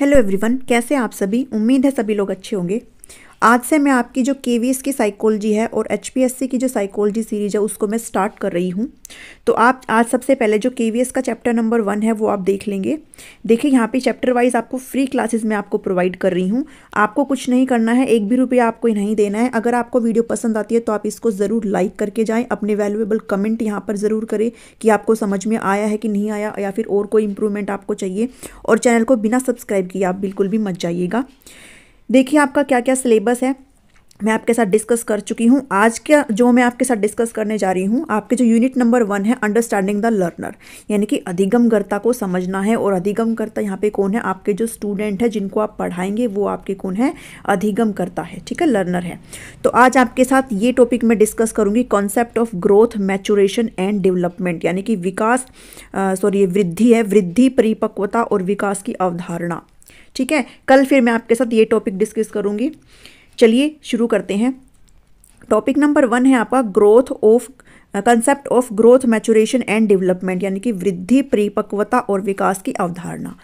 hello everyone कैसे आप सभी उम्मीद है सभी लोग अच्छे होंगे आज से मैं आपकी जो के की साइकोलॉजी है और एच की जो साइकोलॉजी सीरीज है उसको मैं स्टार्ट कर रही हूँ तो आप आज सबसे पहले जो के का चैप्टर नंबर वन है वो आप देख लेंगे देखिए यहाँ पे चैप्टर वाइज आपको फ्री क्लासेस मैं आपको प्रोवाइड कर रही हूँ आपको कुछ नहीं करना है एक भी रुपया आपको नहीं देना है अगर आपको वीडियो पसंद आती है तो आप इसको ज़रूर लाइक करके जाएँ अपने वैल्यूएबल कमेंट यहाँ पर ज़रूर करें कि आपको समझ में आया है कि नहीं आया या फिर और कोई इम्प्रूवमेंट आपको चाहिए और चैनल को बिना सब्सक्राइब किए आप बिल्कुल भी मत जाइएगा देखिए आपका क्या क्या सिलेबस है मैं आपके साथ डिस्कस कर चुकी हूँ आज का जो मैं आपके साथ डिस्कस करने जा रही हूँ आपके जो यूनिट नंबर वन है अंडरस्टैंडिंग द लर्नर यानी कि अधिगमकर्ता को समझना है और अधिगमकर्ता यहाँ पे कौन है आपके जो स्टूडेंट है जिनको आप पढ़ाएंगे वो आपके कौन है अधिगमकर्ता है ठीक है लर्नर है तो आज आपके साथ ये टॉपिक मैं डिस्कस करूँगी concept of growth maturation and development यानी कि विकास सॉरी वृद्धि है वृद्धि परिपक्वता और विकास की अवधारणा ठीक है कल फिर मैं आपके साथ ये टॉपिक डिस्कस करूँगी चलिए शुरू करते हैं टॉपिक नंबर वन है आपका growth of concept of growth maturation and development यानी कि वृद्धि परिपक्वता और विकास की अवधारणा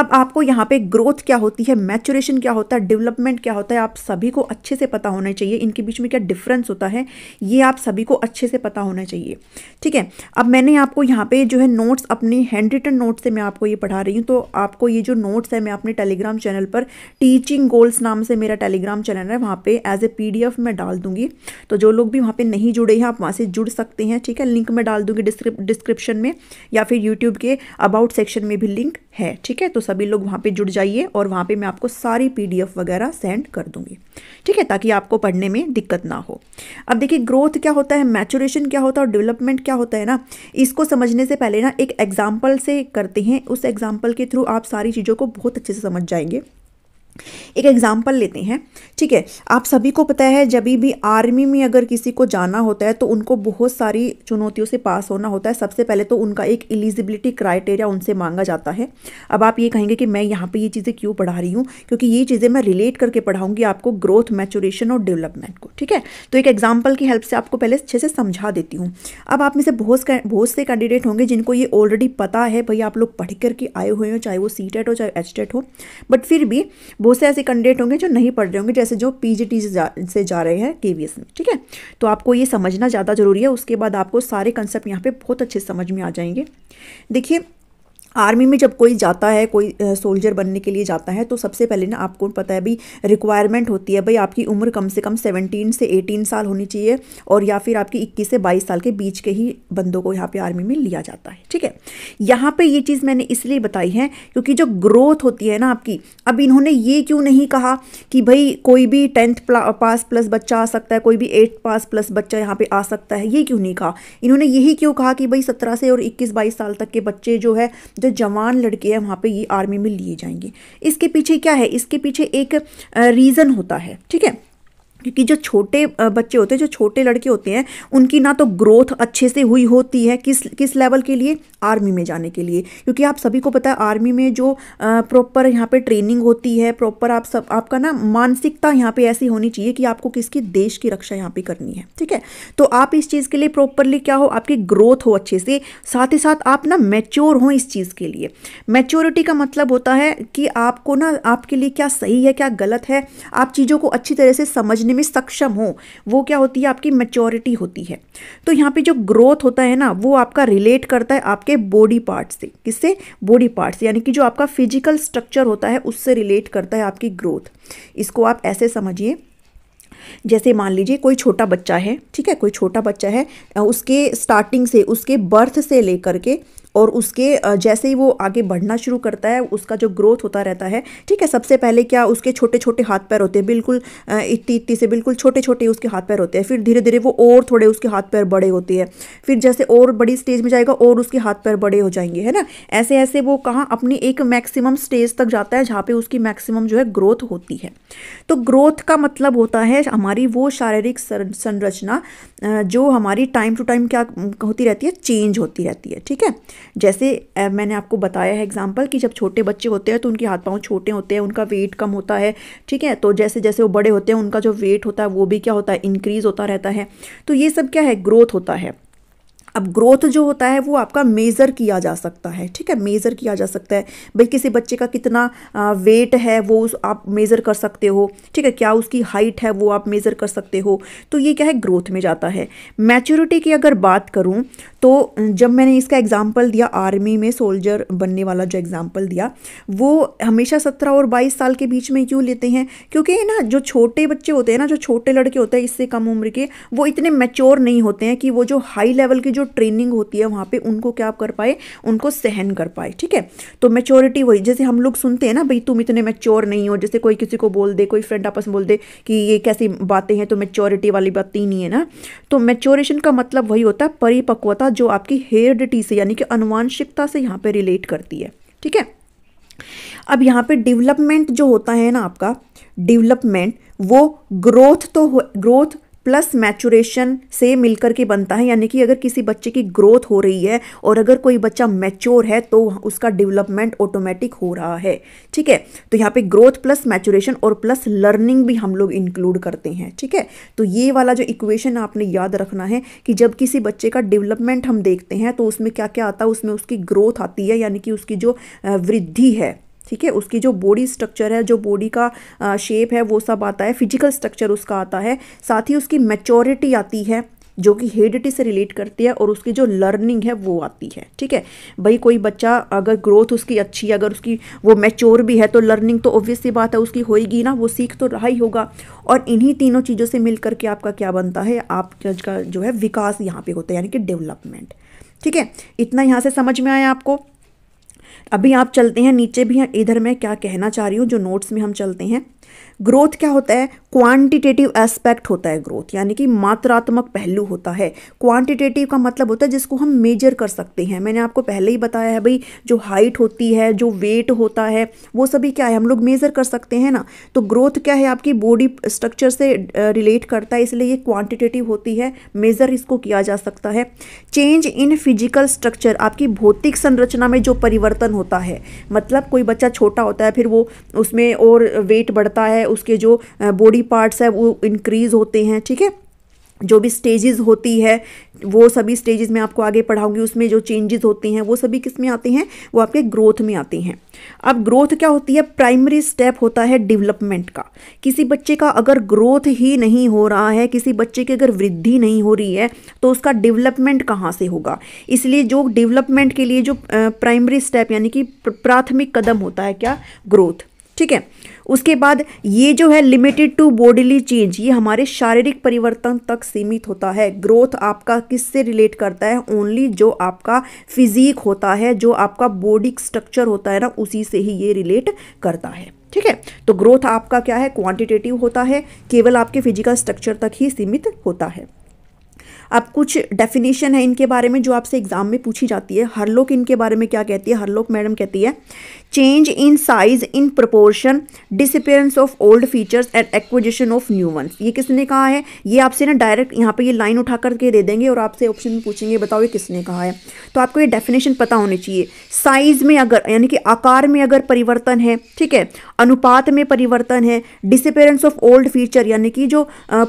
अब आपको यहाँ पे ग्रोथ क्या होती है मैचुरेशन क्या होता है डेवलपमेंट क्या होता है आप सभी को अच्छे से पता होना चाहिए इनके बीच में क्या डिफरेंस होता है ये आप सभी को अच्छे से पता होना चाहिए ठीक है अब मैंने आपको यहाँ पे जो है नोट्स अपनी हैंड रिटन नोट्स से मैं आपको ये पढ़ा रही हूँ तो आपको ये जो नोट्स है मैं अपने टेलीग्राम चैनल पर टीचिंग गोल्स नाम से मेरा टेलीग्राम चैनल है वहाँ पर एज ए पी मैं डाल दूंगी तो जो लोग भी वहाँ पर नहीं जुड़े हैं आप वहाँ से जुड़ सकते सकते हैं ठीक है लिंक मैं डाल दूंगी डिस्क्रिप्शन में या फिर यूट्यूब के अबाउट सेक्शन में भी लिंक है ठीक है तो सभी लोग वहाँ पर जुड़ जाइए और वहाँ पर मैं आपको सारी पी वगैरह सेंड कर दूँगी ठीक है ताकि आपको पढ़ने में दिक्कत ना हो अब देखिए ग्रोथ क्या होता है मैचुरेशन क्या होता है और डेवलपमेंट क्या होता है ना इसको समझने से पहले ना एक एग्जाम्पल से करते हैं उस एग्जाम्पल के थ्रू आप सारी चीज़ों को बहुत अच्छे से समझ जाएंगे एक एग्ज़ाम्पल लेते हैं ठीक है आप सभी को पता है जब भी आर्मी में अगर किसी को जाना होता है तो उनको बहुत सारी चुनौतियों से पास होना होता है सबसे पहले तो उनका एक एलिजिबिलिटी क्राइटेरिया उनसे मांगा जाता है अब आप ये कहेंगे कि मैं यहाँ पे ये चीज़ें क्यों पढ़ा रही हूँ क्योंकि ये चीज़ें मैं रिलेट करके पढ़ाऊँगी आपको ग्रोथ मैचोरेशन और डेवलपमेंट को ठीक है तो एक एग्जाम्पल की हेल्प से आपको पहले अच्छे से समझा देती हूँ अब आप में से बहुत बहुत से कैंडिडेट होंगे जिनको ये ऑलरेडी पता है भाई आप लोग पढ़ करके आए हुए हो चाहे वो सी e हो चाहे एच e हो बट फिर भी बहुत से ऐसे कैंडिडेट होंगे जो नहीं पढ़ रहे होंगे जैसे जो पीजीटी से जा से जा रहे हैं केवीएस में ठीक है तो आपको ये समझना ज़्यादा ज़रूरी है उसके बाद आपको सारे कंसेप्ट यहाँ पे बहुत अच्छे समझ में आ जाएंगे देखिए आर्मी में जब कोई जाता है कोई सोल्जर बनने के लिए जाता है तो सबसे पहले ना आपको पता है भाई रिक्वायरमेंट होती है भाई आपकी उम्र कम से कम 17 से 18 साल होनी चाहिए और या फिर आपकी 21 से 22 साल के बीच के ही बंदों को यहाँ पे आर्मी में लिया जाता है ठीक है यहाँ पे ये चीज़ मैंने इसलिए बताई है क्योंकि जो ग्रोथ होती है ना आपकी अब इन्होंने ये क्यों नहीं कहा कि भाई कोई भी टेंथ पास प्लस बच्चा आ सकता है कोई भी एट्थ पास प्लस बच्चा यहाँ पर आ सकता है ये क्यों नहीं कहा इन्होंने यही क्यों कहा कि भाई सत्रह से और इक्कीस बाईस साल तक के बच्चे जो है जो जवान लड़के हैं वहाँ पे ये आर्मी में लिए जाएंगे इसके पीछे क्या है इसके पीछे एक रीज़न होता है ठीक है क्योंकि जो छोटे बच्चे होते हैं जो छोटे लड़के होते हैं उनकी ना तो ग्रोथ अच्छे से हुई होती है किस किस लेवल के लिए आर्मी में जाने के लिए क्योंकि आप सभी को पता है आर्मी में जो प्रॉपर यहाँ पे ट्रेनिंग होती है प्रॉपर आप सब आपका ना मानसिकता यहाँ पे ऐसी होनी चाहिए कि आपको किसकी देश की रक्षा यहाँ पर करनी है ठीक है तो आप इस चीज़ के लिए प्रॉपरली क्या हो आपकी ग्रोथ हो अच्छे से साथ ही साथ आप ना मैच्योर हों इस चीज़ के लिए मैच्योरिटी का मतलब होता है कि आपको ना आपके लिए क्या सही है क्या गलत है आप चीज़ों को अच्छी तरह से समझने में सक्षम हो वो क्या होती है आपकी मेच्योरिटी होती है तो यहाँ पे जो ग्रोथ होता है ना वो आपका रिलेट करता है आपके बॉडी पार्ट से किससे बॉडी पार्ट से यानी कि जो आपका फिजिकल स्ट्रक्चर होता है उससे रिलेट करता है आपकी ग्रोथ इसको आप ऐसे समझिए जैसे मान लीजिए कोई छोटा बच्चा है ठीक है कोई छोटा बच्चा है उसके स्टार्टिंग से उसके बर्थ से लेकर के और उसके जैसे ही वो आगे बढ़ना शुरू करता है उसका जो ग्रोथ होता रहता है ठीक है सबसे पहले क्या उसके छोटे छोटे हाथ पैर होते हैं बिल्कुल इतनी इतनी से बिल्कुल छोटे छोटे उसके हाथ पैर होते हैं फिर धीरे धीरे वो और थोड़े उसके हाथ पैर बड़े होते हैं फिर जैसे और बड़ी स्टेज में जाएगा और उसके हाथ पैर बड़े हो जाएंगे है ना ऐसे ऐसे वो कहाँ अपनी एक मैक्सिमम स्टेज तक जाता है जहाँ पर उसकी मैक्सिमम जो है ग्रोथ होती है तो ग्रोथ का मतलब होता है हमारी वो शारीरिक संरचना जो हमारी टाइम टू टाइम क्या होती रहती है चेंज होती रहती है ठीक है जैसे मैंने आपको बताया है एग्जाम्पल कि जब छोटे बच्चे होते हैं तो उनके हाथ पाँव छोटे होते हैं उनका वेट कम होता है ठीक है तो जैसे जैसे वो बड़े होते हैं उनका जो वेट होता है वो भी क्या होता है इंक्रीज़ होता रहता है तो ये सब क्या है ग्रोथ होता है अब ग्रोथ जो होता है वो आपका मेज़र किया जा सकता है ठीक है मेज़र किया जा सकता है भाई किसी बच्चे का कितना वेट है वो उस आप मेज़र कर सकते हो ठीक है क्या उसकी हाइट है वो आप मेज़र कर सकते हो तो ये क्या है ग्रोथ में जाता है मैच्योरिटी की अगर बात करूँ तो जब मैंने इसका एग्ज़ाम्पल दिया आर्मी में सोल्जर बनने वाला जो एग्ज़ाम्पल दिया वो हमेशा सत्रह और बाईस साल के बीच में क्यों लेते हैं क्योंकि ना जो छोटे बच्चे होते हैं ना जो छोटे लड़के होते हैं इससे कम उम्र के वो इतने मेच्योर नहीं होते हैं कि वो जो हाई लेवल की जो ट्रेनिंग होती है वहाँ पे उनको क्या कर पाए उनको सहन कर पाए ठीक है तो मेच्योरिटी वही जैसे हम लोग सुनते हैं ना भाई तुम इतने मेच्योर नहीं हो जैसे कोई किसी को बोल दे कोई फ्रेंड आपस में बोल दे कि ये कैसी बातें हैं तो मेच्योरिटी वाली बात ही नहीं है ना तो मेच्योरेशन का मतलब वही होता है परिपक्वता जो आपकी हेरिडिटी से यानी कि अनुवांशिकता से यहाँ पर रिलेट करती है ठीक है अब यहाँ पर डेवलपमेंट जो होता है ना आपका डेवलपमेंट वो ग्रोथ तो ग्रोथ प्लस मैचुरेशन से मिलकर के बनता है यानी कि अगर किसी बच्चे की ग्रोथ हो रही है और अगर कोई बच्चा मैच्योर है तो उसका डेवलपमेंट ऑटोमेटिक हो रहा है ठीक है तो यहाँ पे ग्रोथ प्लस मैचुरेशन और प्लस लर्निंग भी हम लोग इंक्लूड करते हैं ठीक है तो ये वाला जो इक्वेशन आपने याद रखना है कि जब किसी बच्चे का डेवलपमेंट हम देखते हैं तो उसमें क्या क्या आता है उसमें उसकी ग्रोथ आती है यानी कि उसकी जो वृद्धि है ठीक है उसकी जो बॉडी स्ट्रक्चर है जो बॉडी का शेप है वो सब आता है फिजिकल स्ट्रक्चर उसका आता है साथ ही उसकी मेचोरिटी आती है जो कि हेडिटी से रिलेट करती है और उसकी जो लर्निंग है वो आती है ठीक है भाई कोई बच्चा अगर ग्रोथ उसकी अच्छी अगर उसकी वो मैच्योर भी है तो लर्निंग तो ऑब्वियसली बात है उसकी होएगी ना वो सीख तो रहा ही होगा और इन्हीं तीनों चीज़ों से मिल करके आपका क्या बनता है आपका जो है विकास यहाँ पर होता है यानी कि डेवलपमेंट ठीक है इतना यहाँ से समझ में आया आपको अभी आप चलते हैं नीचे भी इधर मैं क्या कहना चाह रही हूँ जो नोट्स में हम चलते हैं ग्रोथ क्या होता है क्वांटिटेटिव एस्पेक्ट होता है ग्रोथ यानी कि मात्रात्मक पहलू होता है क्वांटिटेटिव का मतलब होता है जिसको हम मेजर कर सकते हैं मैंने आपको पहले ही बताया है भाई जो हाइट होती है जो वेट होता है वो सभी क्या है हम लोग मेज़र कर सकते हैं ना तो ग्रोथ क्या है आपकी बॉडी स्ट्रक्चर से रिलेट करता है इसलिए ये क्वान्टिटेटिव होती है मेज़र इसको किया जा सकता है चेंज इन फिजिकल स्ट्रक्चर आपकी भौतिक संरचना में जो परिवर्तन होता है मतलब कोई बच्चा छोटा होता है फिर वो उसमें और वेट बढ़ता है उसके जो बॉडी पार्ट्स है वो इंक्रीज़ होते हैं ठीक है जो भी स्टेजेस होती है वो सभी स्टेजेस में आपको आगे पढ़ाऊंगी उसमें जो चेंजेस होते हैं वो सभी किस में आते हैं वो आपके ग्रोथ में आते हैं अब ग्रोथ क्या होती है प्राइमरी स्टेप होता है डेवलपमेंट का किसी बच्चे का अगर ग्रोथ ही नहीं हो रहा है किसी बच्चे की अगर वृद्धि नहीं हो रही है तो उसका डेवलपमेंट कहाँ से होगा इसलिए जो डेवलपमेंट के लिए जो प्राइमरी स्टेप यानी कि प्राथमिक कदम होता है क्या ग्रोथ ठीक है उसके बाद ये जो है लिमिटेड टू बॉडीली चेंज ये हमारे शारीरिक परिवर्तन तक सीमित होता है ग्रोथ आपका किससे रिलेट करता है ओनली जो आपका फिजिक होता है जो आपका बॉडी स्ट्रक्चर होता है ना उसी से ही ये रिलेट करता है ठीक है तो ग्रोथ आपका क्या है क्वांटिटेटिव होता है केवल आपके फिजिकल स्ट्रक्चर तक ही सीमित होता है अब कुछ डेफिनेशन है इनके बारे में जो आपसे एग्जाम में पूछी जाती है हरलोक इनके बारे में क्या कहती है हरलोक मैडम कहती है change in size in proportion disappearance of old features and acquisition of new one ये किसने कहा है ये आपसे ना डायरेक्ट यहाँ पे ये लाइन उठा करके दे देंगे और आपसे ऑप्शन में पूछेंगे बताओ ये किसने कहा है तो आपको ये डेफिनेशन पता होनी चाहिए साइज में अगर यानी कि आकार में अगर परिवर्तन है ठीक है अनुपात में परिवर्तन है डिसअपेयरेंस ऑफ ओल्ड फीचर यानी कि जो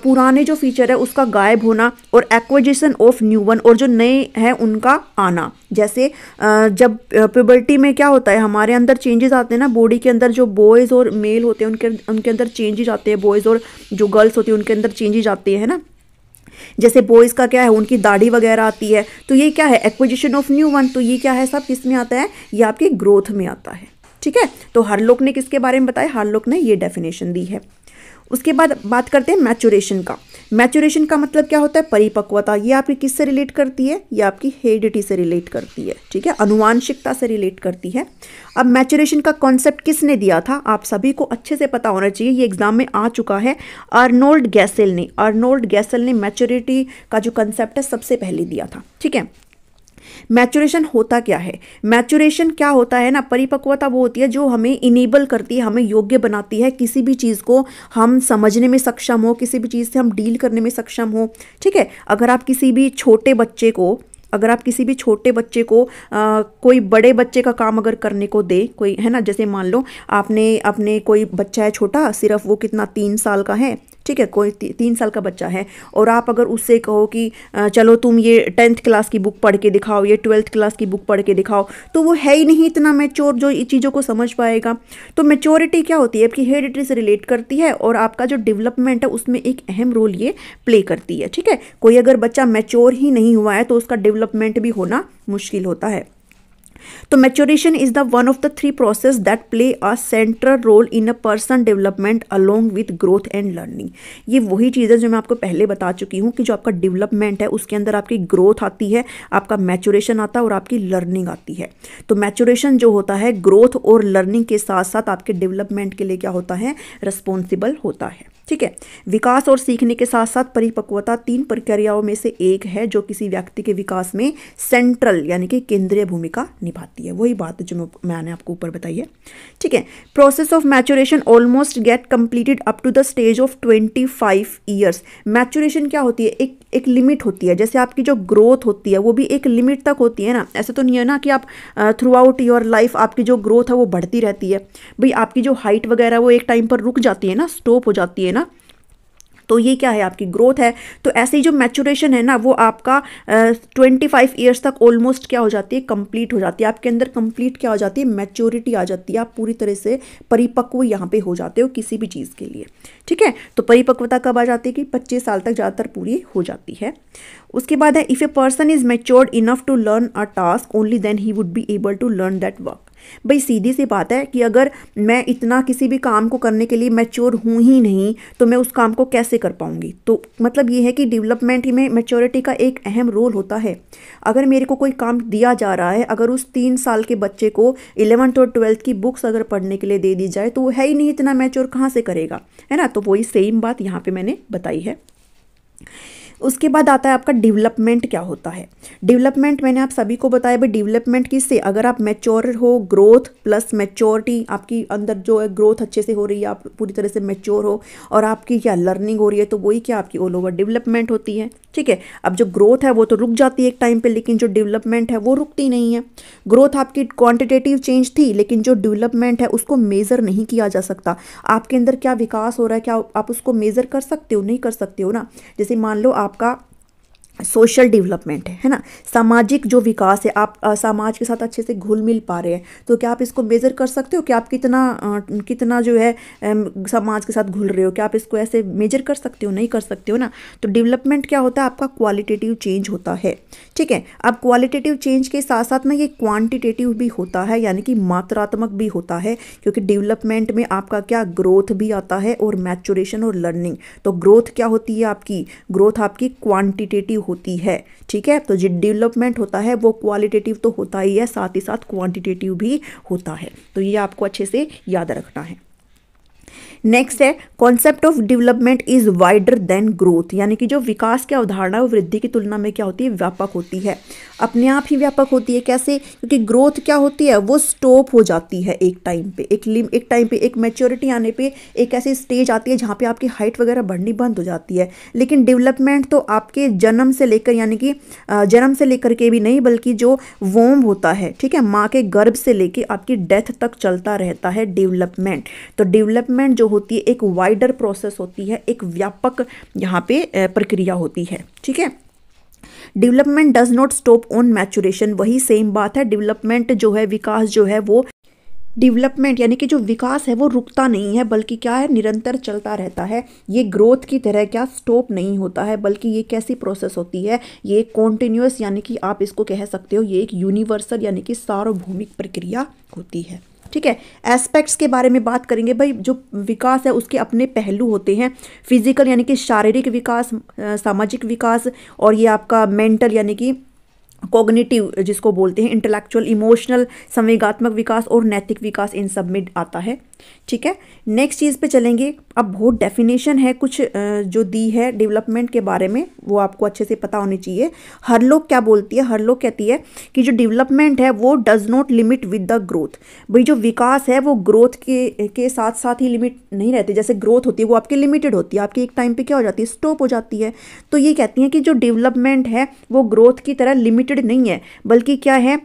पुराने जो फीचर है उसका गायब होना और एक्विजिशन ऑफ न्यू वन और जो नए हैं उनका आना जैसे जब प्यूबर्टी में क्या होता है हमारे अंदर अंदर चेंजेस आते हैं ना बॉडी के अंदर जो बॉयज़ और मेल होते हैं उनके उनके अंदर चेंजेज आते हैं बॉयज़ और जो गर्ल्स होती हैं उनके अंदर चेंजेज आते हैं ना जैसे बॉयज़ का क्या है उनकी दाढ़ी वगैरह आती है तो ये क्या है एक्विजिशन ऑफ न्यू वन तो ये क्या है सब किस में आता है ये आपके ग्रोथ में आता है ठीक है तो हर लोग ने किसके बारे में बताया हर लोग ने ये डेफिनेशन दी है उसके बाद बात करते हैं मैचुरेशन का मैचुरेशन का मतलब क्या होता है परिपक्वता ये आपकी किससे रिलेट करती है ये आपकी हेडिटी से रिलेट करती है ठीक है अनुवांशिकता से रिलेट करती है अब मैचुरेशन का कॉन्सेप्ट किसने दिया था आप सभी को अच्छे से पता होना चाहिए ये एग्जाम में आ चुका है अर्नोल्ड गैसेल ने अर्नोल्ड गैसेल ने मैच्योरिटी का जो कंसेप्ट है सबसे पहले दिया था ठीक है मैचुरेशन होता क्या है मैचुरेशन क्या होता है ना परिपक्वता वो होती है जो हमें इनेबल करती है हमें योग्य बनाती है किसी भी चीज़ को हम समझने में सक्षम हो किसी भी चीज़ से हम डील करने में सक्षम हो ठीक है अगर आप किसी भी छोटे बच्चे को अगर आप किसी भी छोटे बच्चे को आ, कोई बड़े बच्चे का काम अगर करने को दे कोई है ना जैसे मान लो आपने अपने कोई बच्चा है छोटा सिर्फ वो कितना तीन साल का है ठीक है कोई ती, तीन साल का बच्चा है और आप अगर उससे कहो कि चलो तुम ये टेंथ क्लास की बुक पढ़ के दिखाओ ये ट्वेल्थ क्लास की बुक पढ़ के दिखाओ तो वो है ही नहीं इतना मेच्योर जो इन चीज़ों को समझ पाएगा तो मेच्योरिटी क्या होती है आपकी हेरिडिटी से रिलेट करती है और आपका जो डेवलपमेंट है उसमें एक अहम रोल ये प्ले करती है ठीक है कोई अगर बच्चा मेच्योर ही नहीं हुआ है तो उसका डेवलपमेंट भी होना मुश्किल होता है तो maturation is the one of the three process that play a central role in a person development along with growth and learning ये वही चीज़ है जो मैं आपको पहले बता चुकी हूँ कि जो आपका डेवलपमेंट है उसके अंदर आपकी ग्रोथ आती है आपका मैच्योरेशन आता है और आपकी लर्निंग आती है तो मैच्योरेशन जो होता है ग्रोथ और लर्निंग के साथ साथ आपके डेवलपमेंट के लिए क्या होता है रिस्पॉन्सिबल होता है ठीक है विकास और सीखने के साथ साथ परिपक्वता तीन प्रक्रियाओं में से एक है जो किसी व्यक्ति के विकास में सेंट्रल यानी कि केंद्रीय भूमिका निभा निभाती है वही बात है जो मैंने आपको ऊपर बताई है ठीक है process of maturation almost get completed up to the stage of twenty five years maturation क्या होती है एक एक लिमिट होती है जैसे आपकी जो ग्रोथ होती है वो भी एक लिमिट तक होती है ना ऐसा तो नहीं है ना कि आप थ्रू आउट योर लाइफ आपकी जो ग्रोथ है वो बढ़ती रहती है भाई आपकी जो हाइट वगैरह वो एक टाइम पर रुक जाती है ना स्टॉप हो जाती है ना तो ये क्या है आपकी ग्रोथ है तो ऐसे ही जो मैचुरेशन है ना वो आपका ट्वेंटी फाइव ईयर्स तक ऑलमोस्ट क्या हो जाती है कंप्लीट हो जाती है आपके अंदर कंप्लीट क्या हो जाती है मैच्योरिटी आ जाती है आप पूरी तरह से परिपक्व यहाँ पे हो जाते हो किसी भी चीज़ के लिए ठीक है तो परिपक्वता कब आ जाती है कि पच्चीस साल तक ज़्यादातर पूरी हो जाती है उसके बाद है if a person is matured enough to learn a task only then he would be able to learn that work भाई सीधी सी बात है कि अगर मैं इतना किसी भी काम को करने के लिए मैच्योर हूँ ही नहीं तो मैं उस काम को कैसे कर पाऊँगी तो मतलब ये है कि डेवलपमेंट में मैच्योरिटी का एक अहम रोल होता है अगर मेरे को कोई काम दिया जा रहा है अगर उस तीन साल के बच्चे को इलेवंथ और ट्वेल्थ की बुक्स अगर पढ़ने के लिए दे दी जाए तो वो है ही नहीं इतना मैच्योर कहाँ से करेगा है ना तो वही सेम बात यहाँ पर मैंने बताई है उसके बाद आता है आपका डेवलपमेंट क्या होता है डेवलपमेंट मैंने आप सभी को बताया भाई डेवलपमेंट किससे अगर आप मैच्योर हो ग्रोथ प्लस मैच्योरिटी आपकी अंदर जो है ग्रोथ अच्छे से हो रही है आप पूरी तरह से मैच्योर हो और आपकी क्या लर्निंग हो रही है तो वही क्या आपकी ऑल ओवर डेवलपमेंट होती है ठीक है अब जो ग्रोथ है वो तो रुक जाती है एक टाइम पर लेकिन जो डेवलपमेंट है वो रुकती नहीं है ग्रोथ आपकी क्वान्टिटेटिव चेंज थी लेकिन जो डेवलपमेंट है उसको मेज़र नहीं किया जा सकता आपके अंदर क्या विकास हो रहा है क्या आप उसको मेज़र कर सकते हो नहीं कर सकते हो ना जैसे मान लो आप आपका सोशल डेवलपमेंट है है ना सामाजिक जो विकास है आप आ, समाज के साथ अच्छे से घुल मिल पा रहे हैं तो क्या आप इसको मेज़र कर सकते हो कि आप कितना आ, कितना जो है समाज के साथ घुल रहे हो क्या आप इसको ऐसे मेजर कर सकते हो नहीं कर सकते हो ना तो डेवलपमेंट क्या होता है आपका क्वालिटेटिव चेंज होता है ठीक है अब क्वालिटेटिव चेंज के साथ साथ ना ये क्वान्टिटेटिव भी होता है यानी कि मात्रात्मक भी होता है क्योंकि डेवलपमेंट में आपका क्या ग्रोथ भी आता है और मैचोरेशन और लर्निंग तो ग्रोथ क्या होती है आपकी ग्रोथ आपकी क्वान्टिटेटिव होती है ठीक है तो जो डेवलपमेंट होता है वो क्वालिटेटिव तो होता ही है साथ ही साथ क्वांटिटेटिव भी होता है तो ये आपको अच्छे से याद रखना है नेक्स्ट है concept of development is wider than growth यानी कि जो विकास की अवधारणा है वो वृद्धि की तुलना में क्या होती है व्यापक होती है अपने आप ही व्यापक होती है कैसे क्योंकि ग्रोथ क्या होती है वो स्टॉप हो जाती है एक टाइम पे एक लिम एक टाइम पे एक मेच्योरिटी आने पे एक ऐसी स्टेज आती है जहाँ पे आपकी हाइट वगैरह बढ़नी बंद हो जाती है लेकिन डेवलपमेंट तो आपके जन्म से लेकर यानी कि जन्म से लेकर के भी नहीं बल्कि जो वोम होता है ठीक है माँ के गर्भ से लेकर आपकी डेथ तक चलता रहता है डेवलपमेंट तो डेवलपमेंट जो होती है एक वाइडर प्रोसेस होती है एक व्यापक यहाँ पे प्रक्रिया होती है ठीक है development does not stop on maturation वही सेम बात है डेवलपमेंट जो है विकास जो है वो डेवलपमेंट यानी कि जो विकास है वो रुकता नहीं है बल्कि क्या है निरंतर चलता रहता है ये ग्रोथ की तरह क्या स्टॉप नहीं होता है बल्कि ये कैसी प्रोसेस होती है ये कॉन्टिन्यूस यानी कि आप इसको कह सकते हो ये एक यूनिवर्सल यानी कि सार्वभौमिक प्रक्रिया होती है ठीक है एस्पेक्ट्स के बारे में बात करेंगे भाई जो विकास है उसके अपने पहलू होते हैं फिजिकल यानी कि शारीरिक विकास सामाजिक विकास और ये आपका मेंटल यानी कि कोग्निटिव जिसको बोलते हैं इंटेलेक्चुअल इमोशनल संवेगात्मक विकास और नैतिक विकास इन सब में आता है ठीक है नेक्स्ट चीज़ पे चलेंगे अब बहुत डेफिनेशन है कुछ जो दी है डेवलपमेंट के बारे में वो आपको अच्छे से पता होनी चाहिए हर लोग क्या बोलती है हर लोग कहती है कि जो डेवलपमेंट है वो does not limit with the growth भाई जो विकास है वो ग्रोथ के के साथ साथ ही लिमिट नहीं रहती जैसे ग्रोथ होती है वो आपकी लिमिटेड होती है आपकी एक टाइम पर क्या हो जाती है स्टॉप हो जाती है तो ये कहती हैं कि जो डेवलपमेंट है वो ग्रोथ की तरह लिमिटेड नहीं है बल्कि क्या है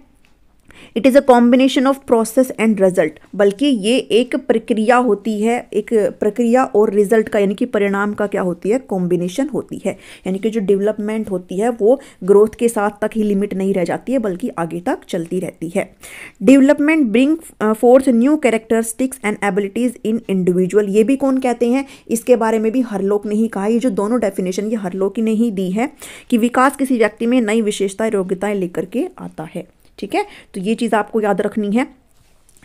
it is a combination of process and result बल्कि ये एक प्रक्रिया होती है एक प्रक्रिया और रिजल्ट का यानी कि परिणाम का क्या होती है कॉम्बिनेशन होती है यानी कि जो डेवलपमेंट होती है वो ग्रोथ के साथ तक ही लिमिट नहीं रह जाती है बल्कि आगे तक चलती रहती है development bring forth new characteristics and abilities in individual ये भी कौन कहते हैं इसके बारे में भी हर लोग ने ही कहा ये जो दोनों डेफिनेशन ये हर लोग ने ही दी है कि विकास किसी व्यक्ति में नई विशेषताएं योग्यताएं लेकर के आता है ठीक है तो ये चीज़ आपको याद रखनी है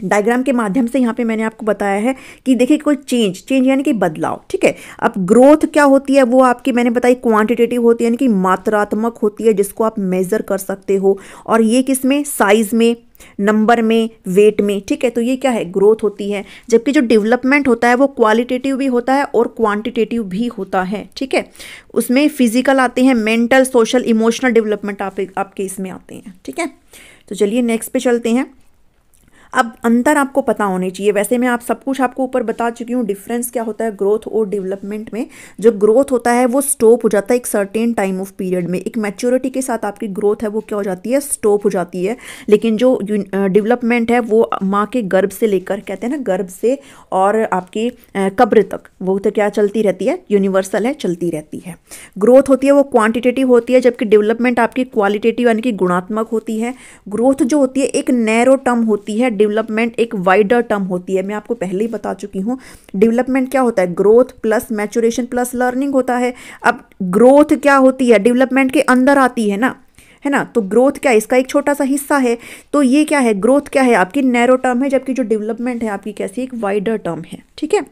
डायग्राम के माध्यम से यहाँ पे मैंने आपको बताया है कि देखिए कोई चेंज चेंज यानी कि बदलाव ठीक है अब ग्रोथ क्या होती है वो आपकी मैंने बताई क्वांटिटेटिव होती है यानी कि मात्रात्मक होती है जिसको आप मेज़र कर सकते हो और ये किस में साइज़ में नंबर में वेट में ठीक है तो ये क्या है ग्रोथ होती है जबकि जो डेवलपमेंट होता है वो क्वालिटेटिव भी होता है और क्वांटिटेटिव भी होता है ठीक है उसमें फिजिकल आते हैं मेंटल सोशल इमोशनल डेवलपमेंट आप, आपके इसमें आते हैं ठीक है तो चलिए नेक्स्ट पे चलते हैं अब अंतर आपको पता होने चाहिए वैसे मैं आप सब कुछ आपको ऊपर बता चुकी हूँ डिफरेंस क्या होता है ग्रोथ और डेवलपमेंट में जो ग्रोथ होता है वो स्टॉप हो जाता है एक सर्टेन टाइम ऑफ पीरियड में एक मैच्योरिटी के साथ आपकी ग्रोथ है वो क्या हो जाती है स्टॉप हो जाती है लेकिन जो डेवलपमेंट है वो माँ के गर्भ से लेकर कहते हैं ना गर्भ से और आपकी कब्र तक वो तो क्या चलती रहती है यूनिवर्सल है चलती रहती है ग्रोथ होती है वो क्वान्टिटेटिव होती है जबकि डेवलपमेंट आपकी क्वालिटेटिव यानी कि गुणात्मक होती है ग्रोथ जो होती है एक नैरो टर्म होती है डेवलपमेंट एक वाइडर टर्म होती है मैं आपको पहले ही बता चुकी हूँ डेवलपमेंट क्या होता है growth plus maturation plus learning होता है अब ग्रोथ क्या होती है डेवलपमेंट के अंदर आती है ना है ना तो ग्रोथ क्या है इसका एक छोटा सा हिस्सा है तो ये क्या है ग्रोथ क्या है आपकी नैरो टर्म है जबकि जो डेवलपमेंट है आपकी कैसी एक वाइडर टर्म है ठीक है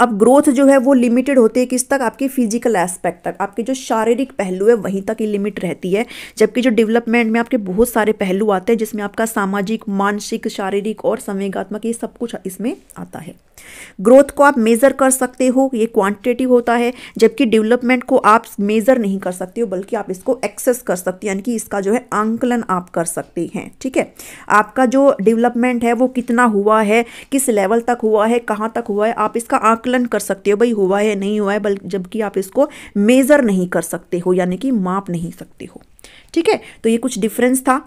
अब ग्रोथ जो है वो लिमिटेड होती है किस तक आपके फिजिकल एस्पेक्ट तक आपके जो शारीरिक पहलू है वहीं तक ही लिमिट रहती है जबकि जो डेवलपमेंट में आपके बहुत सारे पहलू आते हैं जिसमें आपका सामाजिक मानसिक शारीरिक और संवेगात्मक ये सब कुछ इसमें आता है ग्रोथ को आप मेज़र कर सकते हो ये क्वांटिटेटिव होता है जबकि डेवलपमेंट को आप मेज़र नहीं कर सकते हो बल्कि आप इसको एक्सेस कर सकते हो यानी कि इसका जो है आंकलन आप कर सकते हैं ठीक है आपका जो डेवलपमेंट है वो कितना हुआ है किस लेवल तक हुआ है कहाँ तक हुआ है आप इसका आकलन कर सकते हो भाई हुआ है नहीं हुआ है बल्कि जबकि आप इसको मेज़र नहीं कर सकते हो यानी कि माप नहीं सकते हो ठीक है तो ये कुछ डिफरेंस था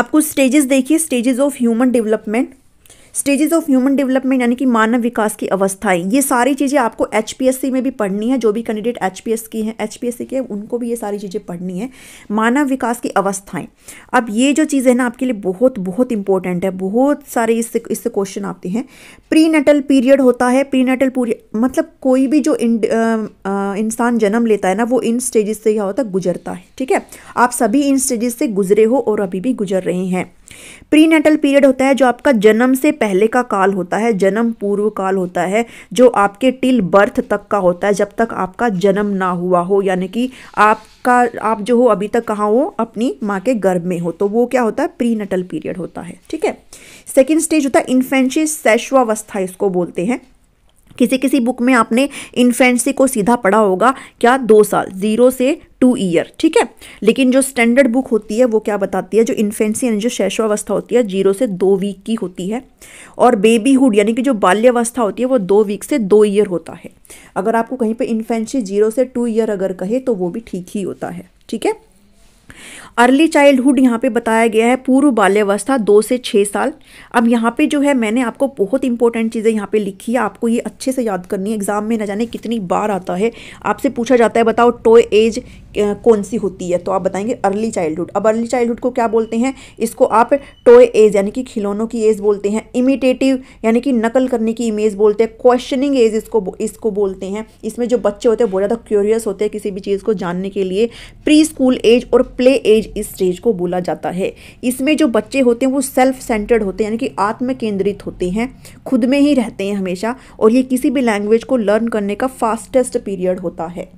आप कुछ स्टेजेस देखिए stages of human development stages of human development यानी कि मानव विकास की अवस्थाएं ये सारी चीज़ें आपको एच में भी पढ़नी है जो भी कैंडिडेट एच की हैं एच के उनको भी ये सारी चीज़ें पढ़नी है मानव विकास की अवस्थाएं अब ये जो चीज़ें हैं ना आपके लिए बहुत बहुत इंपॉर्टेंट है बहुत सारे इससे इससे क्वेश्चन आते हैं प्री नेटल पीरियड होता है प्री नेटल मतलब कोई भी जो इंसान जन्म लेता है ना वो इन स्टेजेस से क्या होता है गुजरता है ठीक है आप सभी इन स्टेजेस से गुजरे हो और अभी भी गुजर रहे हैं प्रीनेटल पीरियड होता है जो आपका जन्म से पहले का काल होता है जन्म पूर्व काल होता है जो आपके टिल बर्थ तक का होता है जब तक आपका जन्म ना हुआ हो यानी कि आपका आप जो हो अभी तक कहाँ हो अपनी माँ के गर्भ में हो तो वो क्या होता है प्रीनेटल पीरियड होता है ठीक है सेकेंड स्टेज होता है इन्फेंशी सेशवावस्था इसको बोलते हैं किसी किसी बुक में आपने इन्फेंसी को सीधा पढ़ा होगा क्या दो साल जीरो से टू ईयर ठीक है लेकिन जो स्टैंडर्ड बुक होती है वो क्या बताती है जो इन्फेंसी यानी जो शैशवावस्था होती है जीरो से दो वीक की होती है और बेबीहुड यानी कि जो बाल्यावस्था होती है वो दो वीक से दो ईयर होता है अगर आपको कहीं पर इन्फेंसी जीरो से टू ईयर अगर कहे तो वो भी ठीक ही होता है ठीक है अर्ली चाइल्डहुड यहाँ पे बताया गया है पूर्व बाल्यावस्था दो से छः साल अब यहाँ पे जो है मैंने आपको बहुत इंपॉर्टेंट चीज़ें यहाँ पे लिखी है आपको ये अच्छे से याद करनी है एग्जाम में न जाने कितनी बार आता है आपसे पूछा जाता है बताओ टॉय एज कौन सी होती है तो आप बताएंगे अर्ली चाइल्डहुड अब अर्ली चाइल्डहुड को क्या बोलते हैं इसको आप टॉय एज यानी कि खिलौनों की एज बोलते हैं इमिटेटिव यानी कि नकल करने की इमेज बोलते हैं क्वेश्चनिंग एज इसको इसको बोलते हैं इसमें जो बच्चे होते हैं बहुत ज़्यादा क्यूरियस होते हैं किसी भी चीज़ को जानने के लिए प्री स्कूल एज और प्ले एज इस स्टेज को बोला जाता है इसमें जो बच्चे होते हैं वो सेल्फ सेंटर्ड होते हैं यानी कि आत्म केंद्रित होते हैं खुद में ही रहते हैं हमेशा और ये किसी भी लैंग्वेज को लर्न करने का फास्टेस्ट पीरियड होता है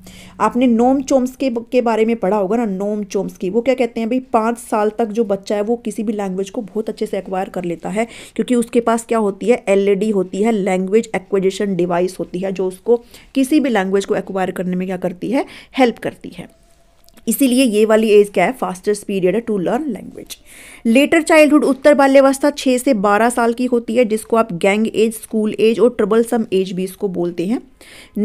आपने नोम चोम्स के के बारे में पढ़ा होगा ना नोम चोम्स की वो क्या कहते हैं भाई पाँच साल तक जो बच्चा है वो किसी भी लैंग्वेज को बहुत अच्छे से एक्वायर कर लेता है क्योंकि उसके पास क्या होती है एल होती है लैंग्वेज एक्विजिशन डिवाइस होती है जो उसको किसी भी लैंग्वेज को एक्वायर करने में क्या करती है हेल्प करती है इसीलिए ये वाली एज क्या है फास्टेस्ट पीरियड है to learn language later childhood उत्तर बाल्यावस्था छः से बारह साल की होती है जिसको आप गैंग एज स्कूल एज और ट्रबल सम एज भी इसको बोलते हैं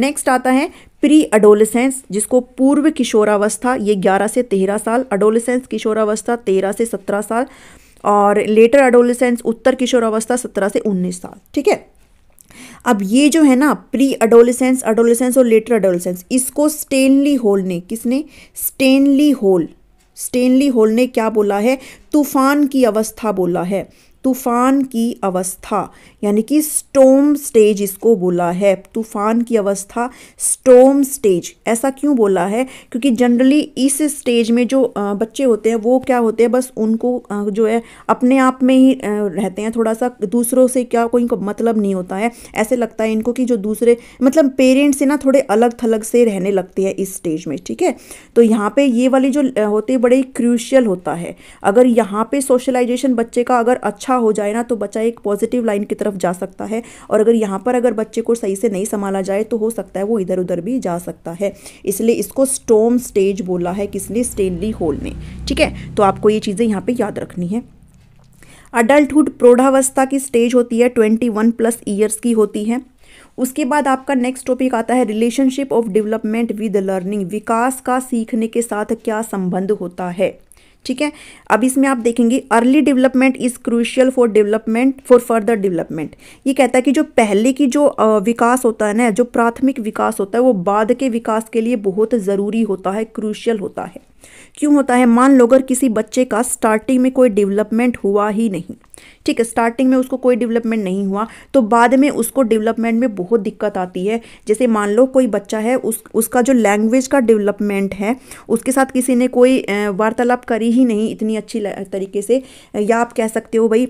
नेक्स्ट आता है प्री अडोलिसेंस जिसको पूर्व किशोरावस्था ये ग्यारह से तेरह साल अडोलसेंस किशोरावस्था तेरह से सत्रह साल और लेटर अडोलसेंस उत्तर किशोरावस्था सत्रह से उन्नीस साल ठीक है अब ये जो है ना प्री अडोलिसेंस अडोलिसेंस और लेटर अडोलिसेंस इसको स्टेनली होल ने किसने स्टेनली होल स्टेनली होल ने क्या बोला है तूफान की अवस्था बोला है तूफान की अवस्था यानी कि स्टोम स्टेज इसको बोला है तूफान की अवस्था स्टोम स्टेज ऐसा क्यों बोला है क्योंकि जनरली इस स्टेज में जो बच्चे होते हैं वो क्या होते हैं बस उनको जो है अपने आप में ही रहते हैं थोड़ा सा दूसरों से क्या कोई मतलब नहीं होता है ऐसे लगता है इनको कि जो दूसरे मतलब पेरेंट्स से ना थोड़े अलग थलग से रहने लगते हैं इस स्टेज में ठीक है तो यहाँ पे ये वाली जो होते बड़े क्रूशियल होता है अगर यहाँ पे सोशलाइजेशन बच्चे का अगर अच्छा अच्छा हो जाए ना तो बच्चा एक पॉजिटिव लाइन की तरफ जा सकता है और अगर यहाँ पर अगर बच्चे को सही से नहीं संभाला जाए तो हो सकता है वो इधर उधर भी जा सकता है इसलिए इसको स्टोम स्टेज बोला है किसने स्टेनली होल ने ठीक है तो आपको ये चीज़ें यहाँ पर याद रखनी है अडल्टहुड प्रौढ़ावस्था की स्टेज होती है ट्वेंटी वन प्लस ईयर्स की होती है उसके बाद आपका नेक्स्ट टॉपिक आता है relationship of development with learning विकास का सीखने के साथ क्या संबंध होता है ठीक है अब इसमें आप देखेंगे early development is crucial for development for further development ये कहता है कि जो पहले की जो विकास होता है ना जो प्राथमिक विकास होता है वो बाद के विकास के लिए बहुत ज़रूरी होता है क्रूशियल होता है क्यों होता है मान लो अगर किसी बच्चे का स्टार्टिंग में कोई डेवलपमेंट हुआ ही नहीं ठीक है स्टार्टिंग में उसको कोई डेवलपमेंट नहीं हुआ तो बाद में उसको डेवलपमेंट में बहुत दिक्कत आती है जैसे मान लो कोई बच्चा है उस उसका जो लैंग्वेज का डेवलपमेंट है उसके साथ किसी ने कोई वार्तालाप करी ही नहीं इतनी अच्छी तरीके से या आप कह सकते हो भाई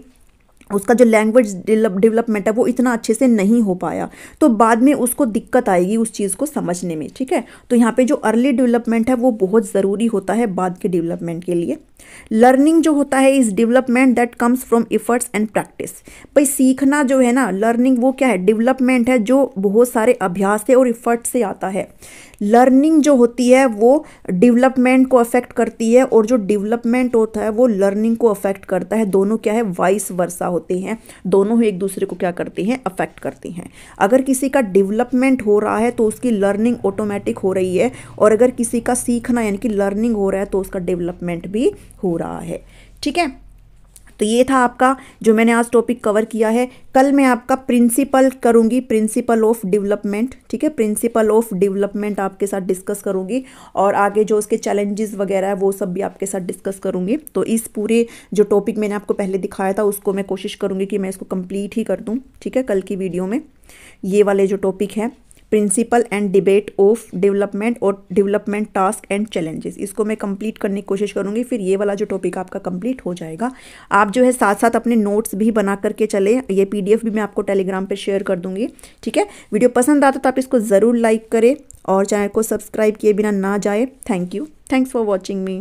उसका जो लैंग्वेज डेवलपमेंट है वो इतना अच्छे से नहीं हो पाया तो बाद में उसको दिक्कत आएगी उस चीज़ को समझने में ठीक है तो यहाँ पे जो अर्ली डेवलपमेंट है वो बहुत ज़रूरी होता है बाद के डेवलपमेंट के लिए लर्निंग जो होता है is development that comes from efforts and practice भाई सीखना जो है ना लर्निंग वो क्या है डेवलपमेंट है जो बहुत सारे अभ्यास से और इफर्ट से आता है लर्निंग जो होती है वो डेवलपमेंट को अफेक्ट करती है और जो डेवलपमेंट होता है वो लर्निंग को अफेक्ट करता है दोनों क्या है वाइस वर्षा होते हैं दोनों ही एक दूसरे को क्या करते हैं अफेक्ट करते हैं अगर किसी का डेवलपमेंट हो रहा है तो उसकी लर्निंग ऑटोमेटिक हो रही है और अगर किसी का सीखना यानी कि लर्निंग हो रहा है तो उसका डेवलपमेंट भी हो रहा है ठीक है तो ये था आपका जो मैंने आज टॉपिक कवर किया है कल मैं आपका प्रिंसिपल करूँगी प्रिंसिपल ऑफ डेवलपमेंट ठीक है प्रिंसिपल ऑफ डेवलपमेंट आपके साथ डिस्कस करूँगी और आगे जो उसके चैलेंजेस वगैरह है वो सब भी आपके साथ डिस्कस करूँगी तो इस पूरे जो टॉपिक मैंने आपको पहले दिखाया था उसको मैं कोशिश करूँगी कि मैं इसको कंप्लीट ही कर दूँ ठीक है कल की वीडियो में ये वाले जो टॉपिक है principle and debate of development और डेवलपमेंट टास्क एंड चैलेंजेस इसको मैं कंप्लीट करने की कोशिश करूँगी फिर ये वाला जो टॉपिक आपका कंप्लीट हो जाएगा आप जो है साथ साथ अपने नोट्स भी बना करके चले ये पी भी मैं आपको टेलीग्राम पर शेयर कर दूँगी ठीक है वीडियो पसंद आता तो आप इसको ज़रूर लाइक करें और चैनल को सब्सक्राइब किए बिना ना जाए thank you thanks for watching me